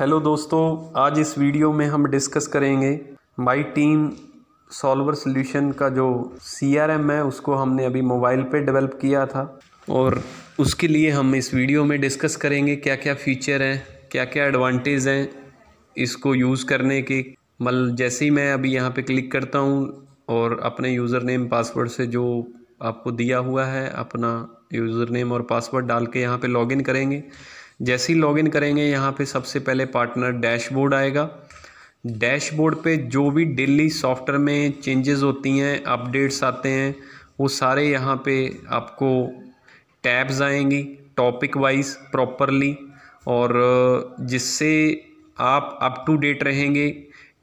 hello दोस्तों आज इस वीडियो में हम डिस्कस करेंगे माई टीम सॉल्वर सोल्यूशन का जो सी है उसको हमने अभी मोबाइल पे डेवलप किया था और उसके लिए हम इस वीडियो में डिस्कस करेंगे क्या क्या फ़ीचर हैं क्या क्या एडवांटेज हैं इसको यूज़ करने के मतलब जैसे ही मैं अभी यहाँ पे क्लिक करता हूँ और अपने यूज़र नेम पासवर्ड से जो आपको दिया हुआ है अपना यूज़र नेम और पासवर्ड डाल के यहाँ पर लॉग करेंगे जैसे ही लॉगिन करेंगे यहाँ पे सबसे पहले पार्टनर डैशबोर्ड आएगा डैशबोर्ड पे जो भी डेली सॉफ्टवेयर में चेंजेस होती हैं अपडेट्स आते हैं वो सारे यहाँ पे आपको टैब्स आएंगी टॉपिक वाइज प्रॉपरली और जिससे आप अप टू डेट रहेंगे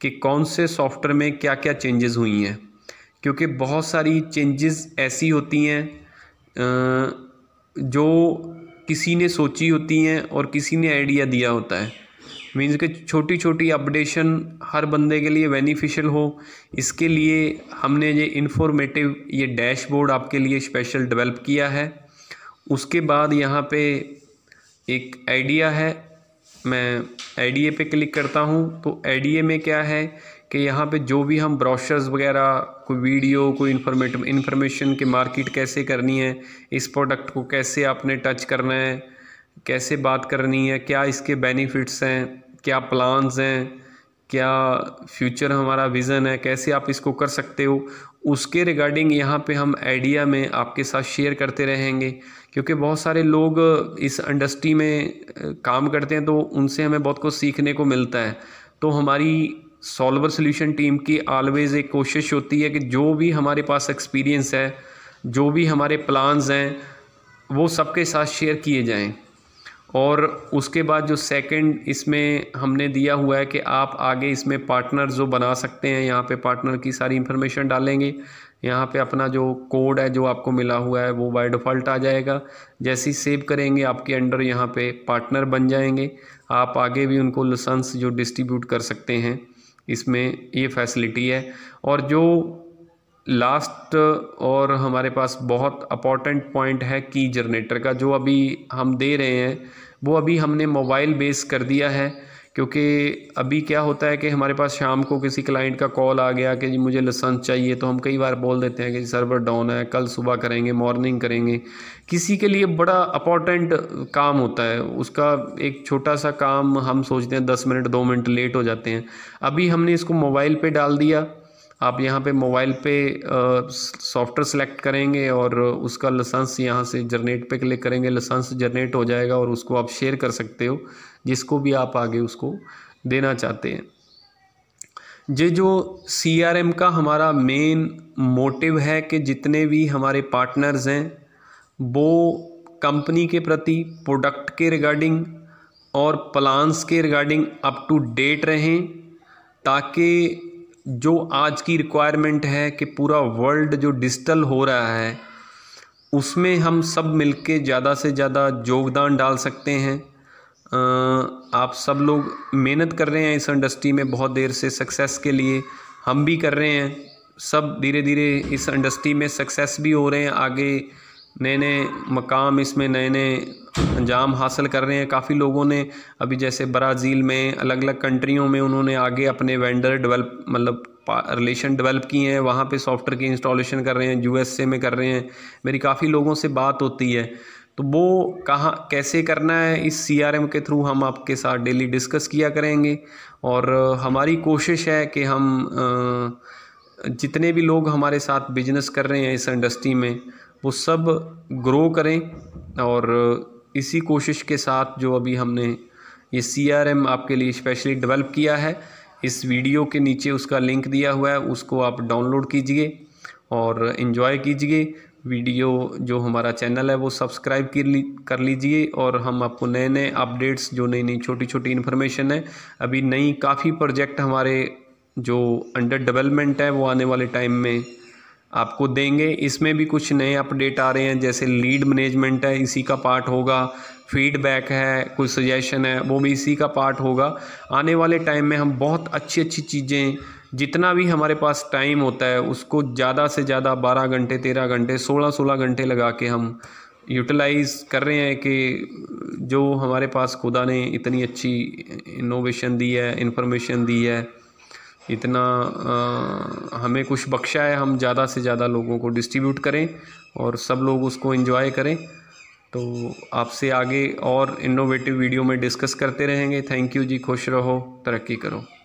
कि कौन से सॉफ्टवेयर में क्या क्या चेंजेस हुई हैं क्योंकि बहुत सारी चेंजेस ऐसी होती हैं जो किसी ने सोची होती हैं और किसी ने आइडिया दिया होता है मीन्स के छोटी छोटी अपडेशन हर बंदे के लिए बेनिफिशियल हो इसके लिए हमने ये इन्फॉर्मेटिव ये डैशबोर्ड आपके लिए स्पेशल डेवलप किया है उसके बाद यहाँ पे एक आइडिया है मैं आइडिया पे क्लिक करता हूँ तो आइडिया में क्या है कि यहाँ पे जो भी हम ब्रोशर्स वगैरह कोई वीडियो कोई इन्फॉर्मेट इन्फॉर्मेशन के मार्केट कैसे करनी है इस प्रोडक्ट को कैसे आपने टच करना है कैसे बात करनी है क्या इसके बेनिफिट्स हैं क्या प्लान्स हैं क्या फ्यूचर हमारा विज़न है कैसे आप इसको कर सकते हो उसके रिगार्डिंग यहाँ पे हम आइडिया में आपके साथ शेयर करते रहेंगे क्योंकि बहुत सारे लोग इस इंडस्ट्री में काम करते हैं तो उनसे हमें बहुत कुछ सीखने को मिलता है तो हमारी सॉल्वर सोल्यूशन टीम की ऑलवेज़ एक कोशिश होती है कि जो भी हमारे पास एक्सपीरियंस है जो भी हमारे प्लान्स हैं वो सबके साथ शेयर किए जाएं और उसके बाद जो सेकंड इसमें हमने दिया हुआ है कि आप आगे इसमें पार्टनर जो बना सकते हैं यहाँ पे पार्टनर की सारी इंफॉर्मेशन डालेंगे यहाँ पे अपना जो कोड है जो आपको मिला हुआ है वो बाय डिफ़ॉल्ट आ जाएगा जैसे ही सेव करेंगे आपके अंडर यहाँ पे पार्टनर बन जाएंगे आप आगे भी उनको लसंस जो डिस्ट्रीब्यूट कर सकते हैं इसमें ये फैसिलिटी है और जो लास्ट और हमारे पास बहुत अपॉर्टेंट पॉइंट है की जनरेटर का जो अभी हम दे रहे हैं वो अभी हमने मोबाइल बेस कर दिया है क्योंकि अभी क्या होता है कि हमारे पास शाम को किसी क्लाइंट का कॉल आ गया कि जी मुझे लसेंस चाहिए तो हम कई बार बोल देते हैं कि सर्वर डाउन है कल सुबह करेंगे मॉर्निंग करेंगे किसी के लिए बड़ा अपॉर्टेंट काम होता है उसका एक छोटा सा काम हम सोचते हैं दस मिनट दो मिनट लेट हो जाते हैं अभी हमने इसको मोबाइल पर डाल दिया आप यहाँ पे मोबाइल पे सॉफ्टवेयर सेलेक्ट करेंगे और उसका लसेंस यहाँ से जनरेट पे क्लिक करेंगे लसेंस जनरेट हो जाएगा और उसको आप शेयर कर सकते हो जिसको भी आप आगे उसको देना चाहते हैं ये जो सी आर एम का हमारा मेन मोटिव है कि जितने भी हमारे पार्टनर्स हैं वो कंपनी के प्रति प्रोडक्ट के रिगार्डिंग और प्लान्स के रिगार्डिंग अप टू डेट रहें ताकि जो आज की रिक्वायरमेंट है कि पूरा वर्ल्ड जो डिजिटल हो रहा है उसमें हम सब मिलके ज़्यादा से ज़्यादा योगदान डाल सकते हैं आप सब लोग मेहनत कर रहे हैं इस इंडस्ट्री में बहुत देर से सक्सेस के लिए हम भी कर रहे हैं सब धीरे धीरे इस इंडस्ट्री में सक्सेस भी हो रहे हैं आगे नए नए मकाम इसमें नए नए अंजाम हासिल कर रहे हैं काफ़ी लोगों ने अभी जैसे ब्राज़ील में अलग अलग कंट्रियों में उन्होंने आगे अपने वेंडर डेवलप मतलब रिलेशन डेवलप किए हैं वहाँ पे सॉफ्टवेयर की इंस्टॉलेशन कर रहे हैं यूएसए में कर रहे हैं मेरी काफ़ी लोगों से बात होती है तो वो कहाँ कैसे करना है इस सी के थ्रू हम आपके साथ डेली डिस्कस किया करेंगे और हमारी कोशिश है कि हम जितने भी लोग हमारे साथ बिजनेस कर रहे हैं इस इंडस्ट्री में वो सब ग्रो करें और इसी कोशिश के साथ जो अभी हमने ये सी आपके लिए स्पेशली डेवलप किया है इस वीडियो के नीचे उसका लिंक दिया हुआ है उसको आप डाउनलोड कीजिए और इन्जॉय कीजिए वीडियो जो हमारा चैनल है वो सब्सक्राइब कर ली कर लीजिए और हम आपको नए नए अपडेट्स जो नई नई छोटी छोटी इन्फॉर्मेशन है अभी नई काफ़ी प्रोजेक्ट हमारे जो अंडर डेवलपमेंट है वो आने वाले टाइम में आपको देंगे इसमें भी कुछ नए अपडेट आ रहे हैं जैसे लीड मैनेजमेंट है इसी का पार्ट होगा फीडबैक है कुछ सजेशन है वो भी इसी का पार्ट होगा आने वाले टाइम में हम बहुत अच्छी अच्छी चीज़ें जितना भी हमारे पास टाइम होता है उसको ज़्यादा से ज़्यादा बारह घंटे तेरह घंटे सोलह सोलह घंटे लगा के हम यूटिलाइज़ कर रहे हैं कि जो हमारे पास खुदा ने इतनी अच्छी इनोवेशन दी है इन्फॉर्मेशन दी है इतना आ, हमें कुछ बख्शा है हम ज़्यादा से ज़्यादा लोगों को डिस्ट्रीब्यूट करें और सब लोग उसको इन्जॉय करें तो आपसे आगे और इनोवेटिव वीडियो में डिस्कस करते रहेंगे थैंक यू जी खुश रहो तरक्की करो